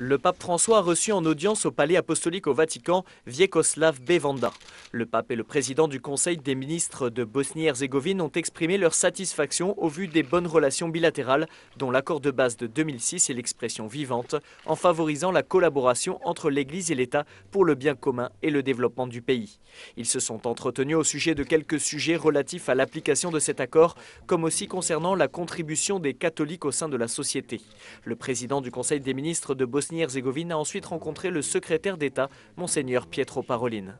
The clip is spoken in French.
Le pape François a reçu en audience au palais apostolique au Vatican Viekoslav Bevanda. Le pape et le président du Conseil des ministres de Bosnie-Herzégovine ont exprimé leur satisfaction au vu des bonnes relations bilatérales, dont l'accord de base de 2006 est l'expression vivante, en favorisant la collaboration entre l'Église et l'État pour le bien commun et le développement du pays. Ils se sont entretenus au sujet de quelques sujets relatifs à l'application de cet accord, comme aussi concernant la contribution des catholiques au sein de la société. Le président du Conseil des ministres de Bosnie bosnie a ensuite rencontré le secrétaire d'État, Monseigneur Pietro Parolin.